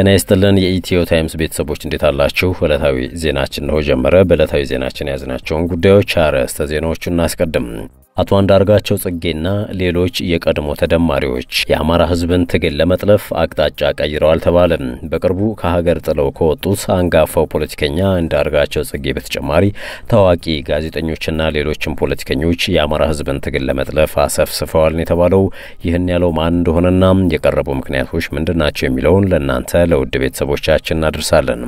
ጤና ይስጥልን የኢትዮ ታይምስ ቤተሰቦች እንዴት አላችሁ? ዕለታዊ ዜናችን ነው ጀመረ። በዕለታዊ ዜናችን የያዝናቸውን ጉዳዮች አርዕስተ ዜናዎቹ እናስቀድም። አቶ አንዳርጋቸው ጽጌና ሌሎች የቀድሞ ተደማሪዎች የአማራ ህዝብን ትግል ለመጥለፍ አቅጣጫ ቀይረዋል ተባለ። በቅርቡ ከሀገር ጥለው ከወጡት አንጋፋው ፖለቲከኛ አንዳርጋቸው ጽጌ በተጨማሪ ታዋቂ ጋዜጠኞችና ሌሎችም ፖለቲከኞች የአማራ ህዝብን ትግል ለመጥለፍ አሰፍስፈዋል ነው የተባለው። ይህን ያለው ማን እንደሆነና የቀረቡ ምክንያቶች ምንድን ናቸው የሚለውን ለእናንተ ለውድ ቤተሰቦቻችን እናደርሳለን።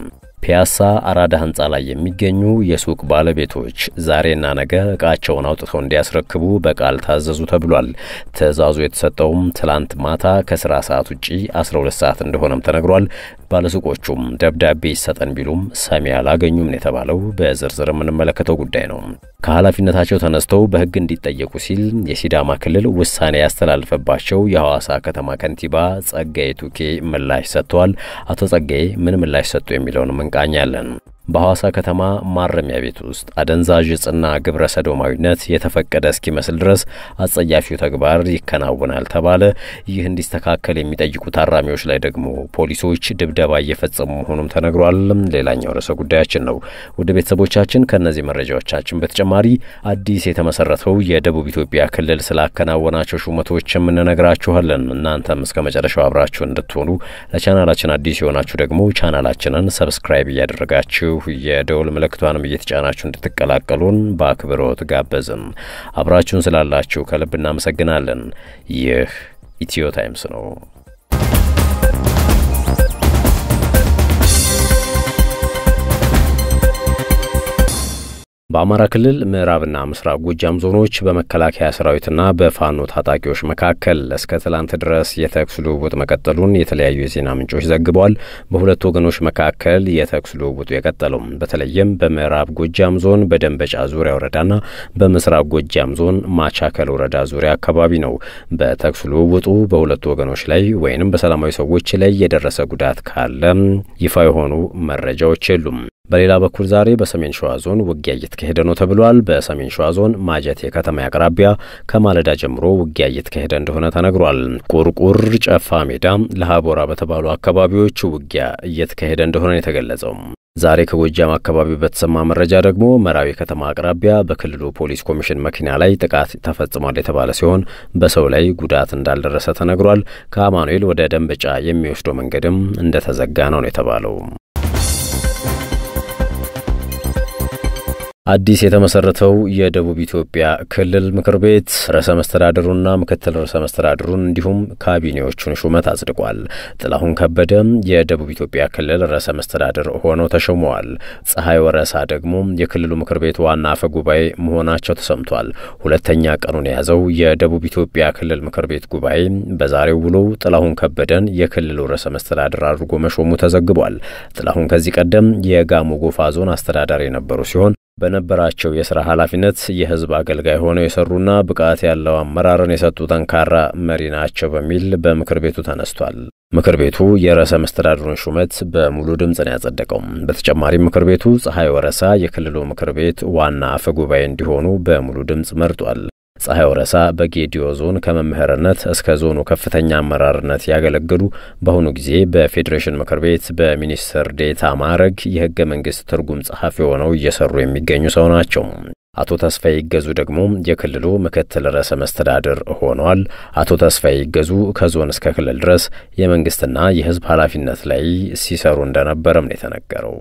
ፒያሳ አራዳ ህንፃ ላይ የሚገኙ የሱቅ ባለቤቶች ዛሬና ነገ እቃቸውን አውጥተው እንዲያስረክቡ በቃል ታዘዙ ተብሏል። ትዕዛዙ የተሰጠውም ትላንት ማታ ከስራ ሰዓት ውጪ 12 ሰዓት እንደሆነም ተነግሯል። ባለሱቆቹም ደብዳቤ ይሰጠን ቢሉም ሰሚ አላገኙም የተባለው በዝርዝር የምንመለከተው ጉዳይ ነው። ከኃላፊነታቸው ተነስተው በህግ እንዲጠየቁ ሲል የሲዳማ ክልል ውሳኔ ያስተላለፈባቸው የሐዋሳ ከተማ ከንቲባ ጸጋዬ ቱኬ ምላሽ ሰጥተዋል። አቶ ጸጋዬ ምን ምላሽ ሰጡ የሚለውን እንቃኛለን። በሐዋሳ ከተማ ማረሚያ ቤት ውስጥ አደንዛዥ እጽና ግብረ ሰዶማዊነት የተፈቀደ እስኪመስል ድረስ አጸያፊው ተግባር ይከናወናል ተባለ። ይህ እንዲስተካከል የሚጠይቁ ታራሚዎች ላይ ደግሞ ፖሊሶች ድብደባ እየፈጸሙ መሆኑም ተነግሯል። ሌላኛው ርዕሰ ጉዳያችን ነው። ወደ ቤተሰቦቻችን ከእነዚህ መረጃዎቻችን በተጨማሪ አዲስ የተመሰረተው የደቡብ ኢትዮጵያ ክልል ስላከናወናቸው ሹመቶች የምንነግራችኋለን። እናንተም እስከ መጨረሻው አብራችሁ እንድትሆኑ ለቻናላችን አዲስ የሆናችሁ ደግሞ ቻናላችንን ሰብስክራይብ እያደረጋችሁ ብላችሁ የደውል ምልክቷንም እየተጫናችሁ እንድትቀላቀሉን በአክብሮት ጋበዝን። አብራችሁን ስላላችሁ ከልብ እናመሰግናለን። ይህ ኢትዮ ታይምስ ነው። በአማራ ክልል ምዕራብና ምስራቅ ጎጃም ዞኖች በመከላከያ ሰራዊትና በፋኖ ታጣቂዎች መካከል እስከ ትላንት ድረስ የተኩስ ልውውጥ መቀጠሉን የተለያዩ የዜና ምንጮች ዘግበዋል። በሁለቱ ወገኖች መካከል የተኩስ ልውውጡ የቀጠለው በተለይም በምዕራብ ጎጃም ዞን በደንበጫ ዙሪያ ወረዳና በምስራቅ ጎጃም ዞን ማቻከል ወረዳ ዙሪያ አካባቢ ነው። በተኩስ ልውውጡ በሁለቱ ወገኖች ላይ ወይንም በሰላማዊ ሰዎች ላይ የደረሰ ጉዳት ካለ ይፋ የሆኑ መረጃዎች የሉም። በሌላ በኩል ዛሬ በሰሜን ሸዋ ዞን ውጊያ እየተካሄደ ነው ተብሏል። በሰሜን ሸዋ ዞን ማጀቴ ከተማ አቅራቢያ ከማለዳ ጀምሮ ውጊያ እየተካሄደ እንደሆነ ተነግሯል። ቁርቁር፣ ጨፋ ሜዳ፣ ለሀቦራ በተባሉ አካባቢዎች ውጊያ እየተካሄደ እንደሆነ የተገለጸው ዛሬ ከጎጃም አካባቢ በተሰማ መረጃ ደግሞ መራዊ ከተማ አቅራቢያ በክልሉ ፖሊስ ኮሚሽን መኪና ላይ ጥቃት ተፈጽሟል የተባለ ሲሆን በሰው ላይ ጉዳት እንዳልደረሰ ተነግሯል። ከአማኑኤል ወደ ደንበጫ የሚወስደው መንገድም እንደተዘጋ ነው የተባለው። አዲስ የተመሰረተው የደቡብ ኢትዮጵያ ክልል ምክር ቤት ርዕሰ መስተዳድሩና ምክትል ርዕሰ መስተዳድሩን እንዲሁም ካቢኔዎቹን ሹመት አጽድቋል። ጥላሁን ከበደ የደቡብ ኢትዮጵያ ክልል ርዕሰ መስተዳድር ሆነው ተሾመዋል። ፀሐይ ወረሳ ደግሞ የክልሉ ምክር ቤት ዋና አፈ ጉባኤ መሆናቸው ተሰምቷል። ሁለተኛ ቀኑን የያዘው የደቡብ ኢትዮጵያ ክልል ምክር ቤት ጉባኤ በዛሬው ውሎ ጥላሁን ከበደን የክልሉ ርዕሰ መስተዳድር አድርጎ መሾሙ ተዘግቧል። ጥላሁን ከዚህ ቀደም የጋሞ ጎፋ ዞን አስተዳዳሪ የነበሩ ሲሆን በነበራቸው የስራ ኃላፊነት የህዝብ አገልጋይ ሆነው የሰሩና ብቃት ያለው አመራርን የሰጡ ጠንካራ መሪ ናቸው በሚል በምክር ቤቱ ተነስቷል። ምክር ቤቱ የርዕሰ መስተዳድሩን ሹመት በሙሉ ድምፅ ነው ያጸደቀው። በተጨማሪም ምክር ቤቱ ፀሐይ ወረሳ የክልሉ ምክር ቤት ዋና አፈ ጉባኤ እንዲሆኑ በሙሉ ድምፅ መርጧል። ፀሐይ ወረሳ በጌዲዮ ዞን ከመምህርነት እስከ ዞኑ ከፍተኛ አመራርነት ያገለገሉ በአሁኑ ጊዜ በፌዴሬሽን ምክር ቤት በሚኒስትር ዴታ ማዕረግ የህገ መንግስት ትርጉም ጸሐፊ ሆነው እየሰሩ የሚገኙ ሰው ናቸው። አቶ ተስፋዬ ይገዙ ደግሞ የክልሉ ምክትል ርዕሰ መስተዳድር ሆኗል አቶ ተስፋዬ ይገዙ ከዞን እስከ ክልል ድረስ የመንግስትና የህዝብ ኃላፊነት ላይ ሲሰሩ እንደነበረም ነው የተነገረው።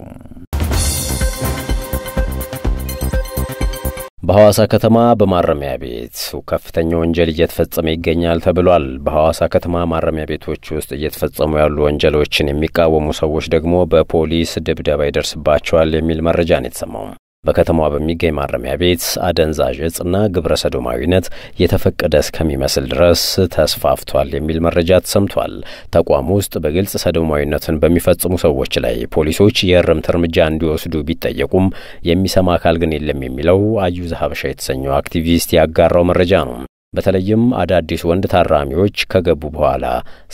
በሐዋሳ ከተማ በማረሚያ ቤት ከፍተኛ ወንጀል እየተፈጸመ ይገኛል ተብሏል። በሐዋሳ ከተማ ማረሚያ ቤቶች ውስጥ እየተፈጸሙ ያሉ ወንጀሎችን የሚቃወሙ ሰዎች ደግሞ በፖሊስ ድብደባ ይደርስባቸዋል የሚል መረጃ ነው የተሰማው። በከተማዋ በሚገኝ ማረሚያ ቤት አደንዛዥ እጽና ግብረ ሰዶማዊነት የተፈቀደ እስከሚመስል ድረስ ተስፋፍቷል የሚል መረጃ ተሰምቷል። ተቋም ውስጥ በግልጽ ሰዶማዊነትን በሚፈጽሙ ሰዎች ላይ ፖሊሶች የእርምት እርምጃ እንዲወስዱ ቢጠየቁም የሚሰማ አካል ግን የለም የሚለው አዩዝ ሀበሻ የተሰኘው አክቲቪስት ያጋራው መረጃ ነው። በተለይም አዳዲስ ወንድ ታራሚዎች ከገቡ በኋላ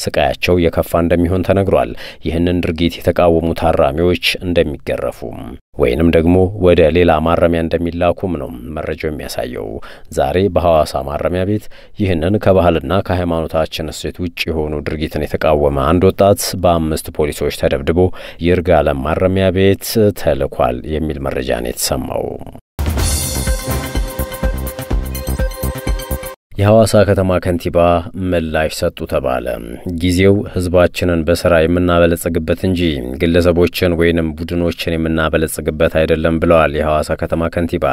ስቃያቸው የከፋ እንደሚሆን ተነግሯል። ይህንን ድርጊት የተቃወሙ ታራሚዎች እንደሚገረፉም ወይንም ደግሞ ወደ ሌላ ማረሚያ እንደሚላኩም ነው መረጃው የሚያሳየው። ዛሬ በሐዋሳ ማረሚያ ቤት ይህንን ከባህልና ከሃይማኖታችን እሴት ውጭ የሆኑ ድርጊትን የተቃወመ አንድ ወጣት በአምስት ፖሊሶች ተደብድቦ ይርጋለም ማረሚያ ቤት ተልኳል የሚል መረጃ ነው የተሰማው። የሐዋሳ ከተማ ከንቲባ ምላሽ ሰጡ ተባለ። ጊዜው ህዝባችንን በስራ የምናበለጽግበት እንጂ ግለሰቦችን ወይንም ቡድኖችን የምናበለጽግበት አይደለም ብለዋል የሐዋሳ ከተማ ከንቲባ።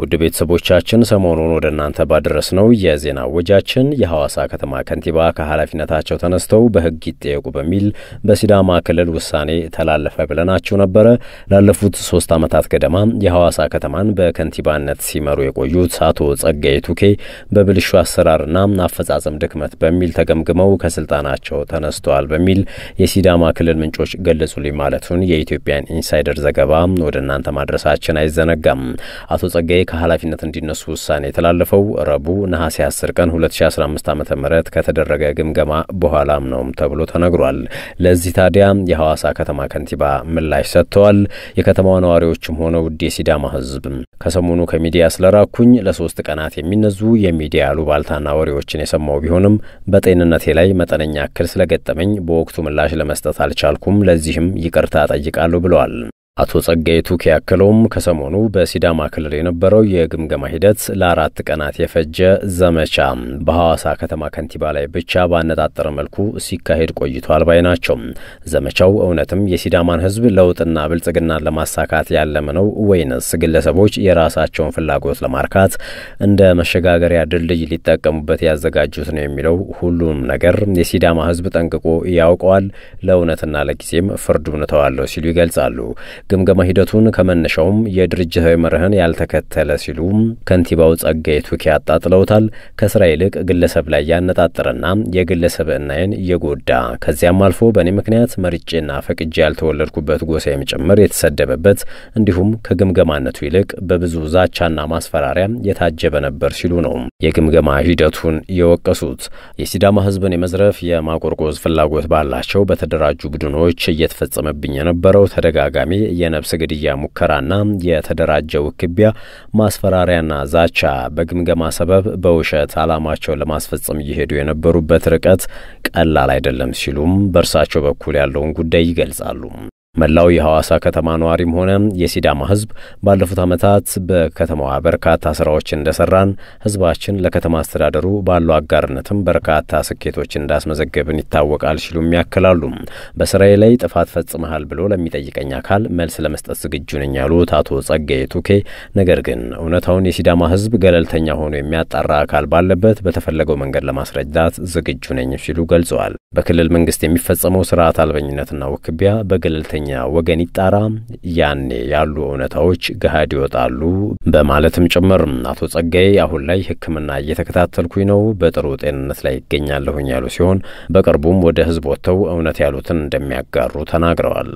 ውድ ቤተሰቦቻችን ሰሞኑን ወደ እናንተ ነው የዜና ወጃችን የሐዋሳ ከተማ ከንቲባ ከኃላፊነታቸው ተነስተው በህግ ይጠየቁ በሚል በሲዳማ ክልል ውሳኔ ተላለፈ ብለናችሁ ነበረ። ላለፉት ሶስት ዓመታት ገደማ የሐዋሳ ከተማን በከንቲባነት ሲመሩ የቆዩት አቶ ጸጋዬ ቱኬ በብልሿ። አሰራርና አፈጻጸም ድክመት በሚል ተገምግመው ከስልጣናቸው ተነስተዋል በሚል የሲዳማ ክልል ምንጮች ገለጹልኝ ማለቱን የኢትዮጵያን ኢንሳይደር ዘገባ ወደ እናንተ ማድረሳችን አይዘነጋም። አቶ ጸጋዬ ከኃላፊነት እንዲነሱ ውሳኔ የተላለፈው ረቡዕ ነሐሴ 10 ቀን 2015 ዓ ም ከተደረገ ግምገማ በኋላም ነው ተብሎ ተነግሯል። ለዚህ ታዲያ የሐዋሳ ከተማ ከንቲባ ምላሽ ሰጥተዋል። የከተማዋ ነዋሪዎችም ሆነው ውድ የሲዳማ ህዝብ ከሰሞኑ ከሚዲያ ስለራኩኝ ለሶስት ቀናት የሚነዙ የሚዲያ አሉባልታና ወሬዎችን የሰማው ቢሆንም በጤንነቴ ላይ መጠነኛ እክል ስለገጠመኝ በወቅቱ ምላሽ ለመስጠት አልቻልኩም። ለዚህም ይቅርታ ጠይቃለሁ ብለዋል። አቶ ጸጋዬ ቱኬ ያክለውም ከሰሞኑ በሲዳማ ክልል የነበረው የግምገማ ሂደት ለአራት ቀናት የፈጀ ዘመቻ በሐዋሳ ከተማ ከንቲባ ላይ ብቻ ባነጣጠረ መልኩ ሲካሄድ ቆይቷል ባይ ናቸው። ዘመቻው እውነትም የሲዳማን ሕዝብ ለውጥና ብልጽግናን ለማሳካት ያለመ ነው ወይንስ ግለሰቦች የራሳቸውን ፍላጎት ለማርካት እንደ መሸጋገሪያ ድልድይ ሊጠቀሙበት ያዘጋጁት ነው የሚለው ሁሉም ነገር የሲዳማ ሕዝብ ጠንቅቆ ያውቀዋል፣ ለእውነትና ለጊዜም ፍርዱን እተዋለሁ ሲሉ ይገልጻሉ። ግምገማ ሂደቱን ከመነሻውም የድርጅታዊ መርህን ያልተከተለ ሲሉም ከንቲባው ጸጋዬ ቱኬ አጣጥለውታል። ከስራ ይልቅ ግለሰብ ላይ ያነጣጠረና የግለሰብ እናይን እየጎዳ ከዚያም አልፎ በእኔ ምክንያት መርጬና ፈቅጄ ያልተወለድኩበት ጎሳዬም ጭምር የተሰደበበት እንዲሁም ከግምገማነቱ ይልቅ በብዙ ዛቻና ማስፈራሪያ የታጀበ ነበር ሲሉ ነው የግምገማ ሂደቱን የወቀሱት። የሲዳማ ህዝብን የመዝረፍ የማቆርቆዝ ፍላጎት ባላቸው በተደራጁ ቡድኖች እየተፈጸመብኝ የነበረው ተደጋጋሚ የነብስ ግድያ ሙከራና የተደራጀ ውክቢያ፣ ማስፈራሪያና ዛቻ በግምገማ ሰበብ በውሸት ዓላማቸውን ለማስፈጸም እየሄዱ የነበሩበት ርቀት ቀላል አይደለም ሲሉም በእርሳቸው በኩል ያለውን ጉዳይ ይገልጻሉ። መላው የሐዋሳ ከተማ ነዋሪም ሆነ የሲዳማ ህዝብ ባለፉት ዓመታት በከተማዋ በርካታ ስራዎችን እንደሰራን ህዝባችን ለከተማ አስተዳደሩ ባለው አጋርነትም በርካታ ስኬቶች እንዳስመዘገብን ይታወቃል ሲሉም ያክላሉ። በስራዬ ላይ ጥፋት ፈጽመሃል ብሎ ለሚጠይቀኝ አካል መልስ ለመስጠት ዝግጁ ነኝ ያሉት አቶ ጸጋዬ ቱኬ፣ ነገር ግን እውነታውን የሲዳማ ህዝብ ገለልተኛ ሆኖ የሚያጣራ አካል ባለበት በተፈለገው መንገድ ለማስረዳት ዝግጁ ነኝ ሲሉ ገልጸዋል። በክልል መንግስት የሚፈጸመው ስርዓት አልበኝነትና ውክቢያ በገለልተ ሶስተኛ ወገን ይጣራ፣ ያኔ ያሉ እውነታዎች ገሃድ ይወጣሉ በማለትም ጭምር አቶ ጸጋዬ አሁን ላይ ሕክምና እየተከታተልኩኝ ነው፣ በጥሩ ጤንነት ላይ ይገኛለሁኝ ያሉ ሲሆን በቅርቡም ወደ ህዝብ ወጥተው እውነት ያሉትን እንደሚያጋሩ ተናግረዋል።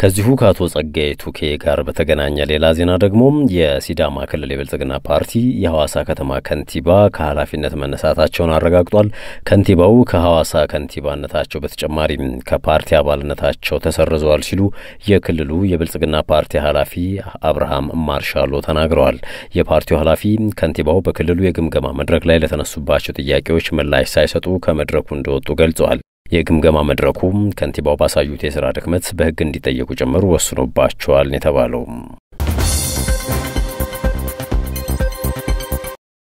ከዚሁ ከአቶ ጸጋዬ ቱኬ ጋር በተገናኘ ሌላ ዜና ደግሞ የሲዳማ ክልል የብልጽግና ፓርቲ የሐዋሳ ከተማ ከንቲባ ከኃላፊነት መነሳታቸውን አረጋግጧል። ከንቲባው ከሐዋሳ ከንቲባነታቸው በተጨማሪም ከፓርቲ አባልነታቸው ተሰርዘዋል ሲሉ የክልሉ የብልጽግና ፓርቲ ኃላፊ አብርሃም ማርሻሎ ተናግረዋል። የፓርቲው ኃላፊ ከንቲባው በክልሉ የግምገማ መድረክ ላይ ለተነሱባቸው ጥያቄዎች ምላሽ ሳይሰጡ ከመድረኩ እንደወጡ ገልጸዋል። የግምገማ መድረኩ ከንቲባው ባሳዩት የስራ ድክመት በሕግ እንዲጠየቁ ጭምር ወስኖባቸዋል የተባለው።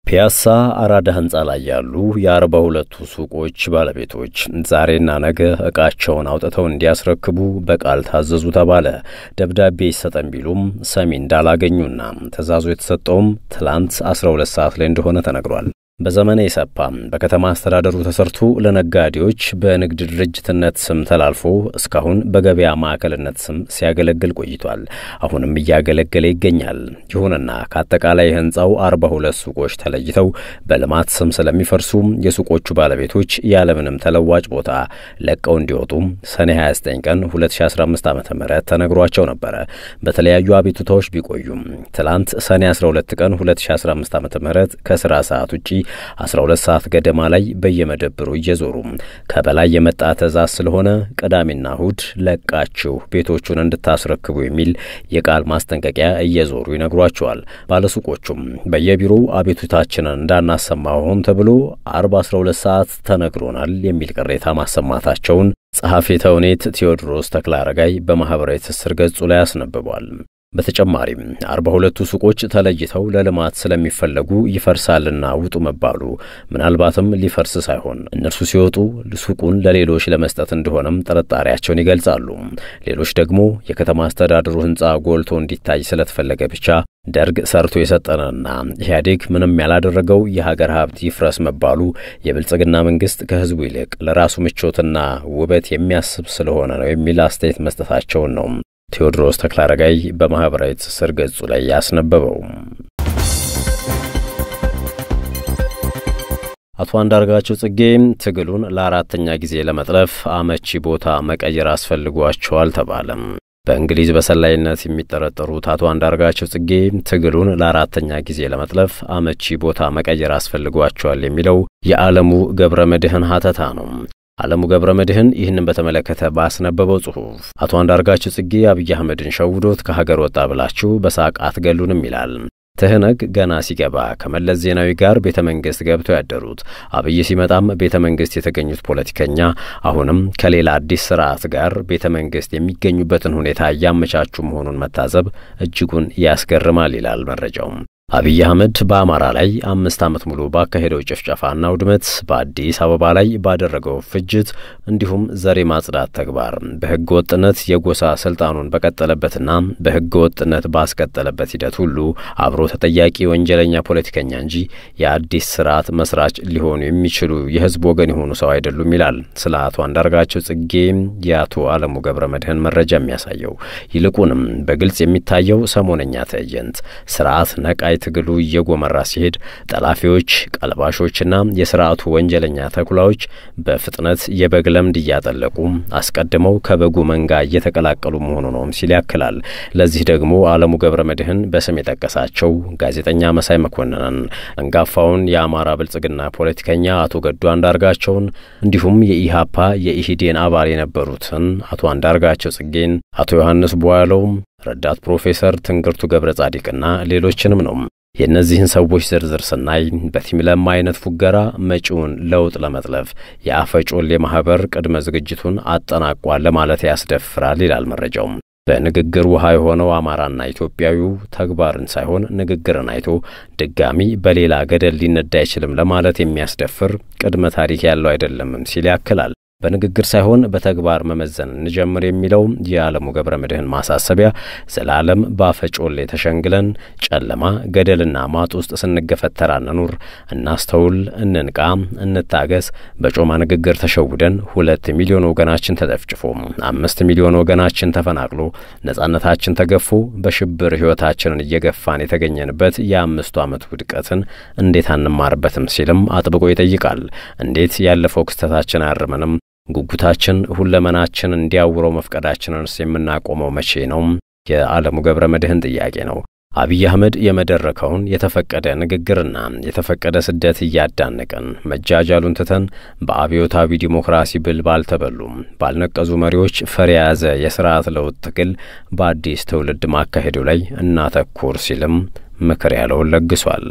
ፒያሳ አራዳ ህንፃ ላይ ያሉ የአርባ ሁለቱ ሱቆች ባለቤቶች ዛሬና ነገ እቃቸውን አውጥተው እንዲያስረክቡ በቃል ታዘዙ ተባለ። ደብዳቤ ይሰጠን ቢሉም ሰሚ እንዳላገኙና ትዕዛዙ የተሰጠውም ትላንት 12 ሰዓት ላይ እንደሆነ ተነግሯል። በዘመነ የሰፓ በከተማ አስተዳደሩ ተሰርቶ ለነጋዴዎች በንግድ ድርጅትነት ስም ተላልፎ እስካሁን በገበያ ማዕከልነት ስም ሲያገለግል ቆይቷል። አሁንም እያገለገለ ይገኛል። ይሁንና ከአጠቃላይ ህንፃው አርባ ሁለት ሱቆች ተለይተው በልማት ስም ስለሚፈርሱ የሱቆቹ ባለቤቶች ያለምንም ተለዋጭ ቦታ ለቀው እንዲወጡ ሰኔ 29 ቀን 2015 ዓ ም ተነግሯቸው ነበረ። በተለያዩ አቤቱታዎች ቢቆዩም ትላንት ሰኔ 12 ቀን 2015 ዓ ም ከስራ ሰዓት ውጪ 12 ሰዓት ገደማ ላይ በየመደብሩ እየዞሩ ከበላይ የመጣ ትዕዛዝ ስለሆነ ቅዳሜና እሁድ ለቃችሁ ቤቶቹን እንድታስረክቡ የሚል የቃል ማስጠንቀቂያ እየዞሩ ይነግሯቸዋል። ባለሱቆቹም በየቢሮው አቤቱታችንን እንዳናሰማ ሆን ተብሎ አርብ 12 ሰዓት ተነግሮናል የሚል ቅሬታ ማሰማታቸውን ጸሐፊ ተውኔት ቴዎድሮስ ተክለ አረጋይ በማኅበራዊ ትስስር ገጹ ላይ አስነብቧል። በተጨማሪም አርባ ሁለቱ ሱቆች ተለይተው ለልማት ስለሚፈለጉ ይፈርሳልና ውጡ መባሉ ምናልባትም ሊፈርስ ሳይሆን እነርሱ ሲወጡ ሱቁን ለሌሎች ለመስጠት እንደሆነም ጥርጣሬያቸውን ይገልጻሉ። ሌሎች ደግሞ የከተማ አስተዳደሩ ሕንፃ ጎልቶ እንዲታይ ስለተፈለገ ብቻ ደርግ ሰርቶ የሰጠነና ኢህአዴግ ምንም ያላደረገው የሀገር ሀብት ይፍረስ መባሉ የብልጽግና መንግስት ከህዝቡ ይልቅ ለራሱ ምቾትና ውበት የሚያስብ ስለሆነ ነው የሚል አስተያየት መስጠታቸውን ነው ቴዎድሮስ ተክላረጋይ በማኅበራዊ ትስስር ገጹ ላይ ያስነበበው። አቶ አንዳርጋቸው ጽጌ ትግሉን ለአራተኛ ጊዜ ለመጥለፍ አመቺ ቦታ መቀየር አስፈልጓቸዋል ተባለም። በእንግሊዝ በሰላይነት የሚጠረጠሩት አቶ አንዳርጋቸው ጽጌ ትግሉን ለአራተኛ ጊዜ ለመጥለፍ አመቺ ቦታ መቀየር አስፈልጓቸዋል የሚለው የዓለሙ ገብረ መድህን ሀተታ ነው። አለሙ ገብረ መድህን ይህንን በተመለከተ ባስነበበው ጽሁፍ አቶ አንዳርጋቸው ጽጌ አብይ አህመድን ሸውዶት ከሀገር ወጣ ብላችሁ በሳቅ አትገሉንም ይላል። ትህነግ ገና ሲገባ ከመለስ ዜናዊ ጋር ቤተ መንግስት ገብተው ያደሩት፣ አብይ ሲመጣም ቤተ መንግስት የተገኙት ፖለቲከኛ አሁንም ከሌላ አዲስ ስርዓት ጋር ቤተ መንግስት የሚገኙበትን ሁኔታ እያመቻቹ መሆኑን መታዘብ እጅጉን ያስገርማል ይላል መረጃውም። አብይ አህመድ በአማራ ላይ አምስት ዓመት ሙሉ ባካሄደው ጭፍጨፋና ውድመት በአዲስ አበባ ላይ ባደረገው ፍጅት እንዲሁም ዘሬ ማጽዳት ተግባር በሕገ ወጥነት የጎሳ ስልጣኑን በቀጠለበትና በሕገ ወጥነት ባስቀጠለበት ሂደት ሁሉ አብሮ ተጠያቂ ወንጀለኛ ፖለቲከኛ እንጂ የአዲስ ስርዓት መስራች ሊሆኑ የሚችሉ የህዝብ ወገን የሆኑ ሰው አይደሉም ይላል ስለ አቶ አንዳርጋቸው ጽጌ የአቶ አለሙ ገብረ መድህን መረጃ የሚያሳየው። ይልቁንም በግልጽ የሚታየው ሰሞነኛ ትዕይንት ስርዓት ነቃይ ትግሉ እየጎመራ ሲሄድ ጠላፊዎች፣ ቀለባሾችና የስርዓቱ ወንጀለኛ ተኩላዎች በፍጥነት የበግ ለምድ እያጠለቁ አስቀድመው ከበጉ መንጋ እየተቀላቀሉ መሆኑ ነውም ሲል ያክላል። ለዚህ ደግሞ አለሙ ገብረ መድህን በስም የጠቀሳቸው ጋዜጠኛ መሳይ መኮንንን፣ አንጋፋውን የአማራ ብልጽግና ፖለቲከኛ አቶ ገዱ አንዳርጋቸውን እንዲሁም የኢሃፓ የኢሂዴን አባል የነበሩትን አቶ አንዳርጋቸው ጽጌን፣ አቶ ዮሐንስ ቧያለውም ረዳት ፕሮፌሰር ትንግርቱ ገብረ ጻዲቅና ሌሎችንም ነው። የእነዚህን ሰዎች ዝርዝር ስናይ በቲም ለማ አይነት ፉገራ መጪውን ለውጥ ለመጥለፍ የአፈጮሌ ማህበር ቅድመ ዝግጅቱን አጠናቋል ለማለት ያስደፍራል ይላል መረጃው። በንግግር ውሃ የሆነው አማራና ኢትዮጵያዊው ተግባርን ሳይሆን ንግግርን አይቶ ድጋሚ በሌላ ገደል ሊነዳ አይችልም ለማለት የሚያስደፍር ቅድመ ታሪክ ያለው አይደለምም ሲል ያክላል። በንግግር ሳይሆን በተግባር መመዘን እንጀምር የሚለው የዓለሙ ገብረ መድህን ማሳሰቢያ ዘላለም ባፈጮሌ ተሸንግለን ጨለማ ገደልና ማጥ ውስጥ ስንገፈተር አንኑር። እናስተውል፣ እንንቃ፣ እንታገስ። በጮማ ንግግር ተሸውደን ሁለት ሚሊዮን ወገናችን ተጨፍጭፎ አምስት ሚሊዮን ወገናችን ተፈናቅሎ ነጻነታችን ተገፎ በሽብር ሕይወታችንን እየገፋን የተገኘንበት የአምስቱ ዓመት ውድቀትን እንዴት አንማርበትም ሲልም አጥብቆ ይጠይቃል። እንዴት ያለፈው ክስተታችን አያርመንም? ጉጉታችን ሁለመናችን እንዲያውረው መፍቀዳችንንስ የምናቆመው መቼ ነው? የዓለሙ ገብረ መድህን ጥያቄ ነው። አብይ አህመድ የመደረከውን የተፈቀደ ንግግርና የተፈቀደ ስደት እያዳነቅን መጃጃሉን ትተን በአብዮታዊ ዲሞክራሲ ብል ባልተበሉ ባልነቀዙ መሪዎች ፈር የያዘ የስርዓት ለውጥ ትግል በአዲስ ትውልድ ማካሄዱ ላይ እናተኩር ሲልም ምክር ያለውን ለግሷል።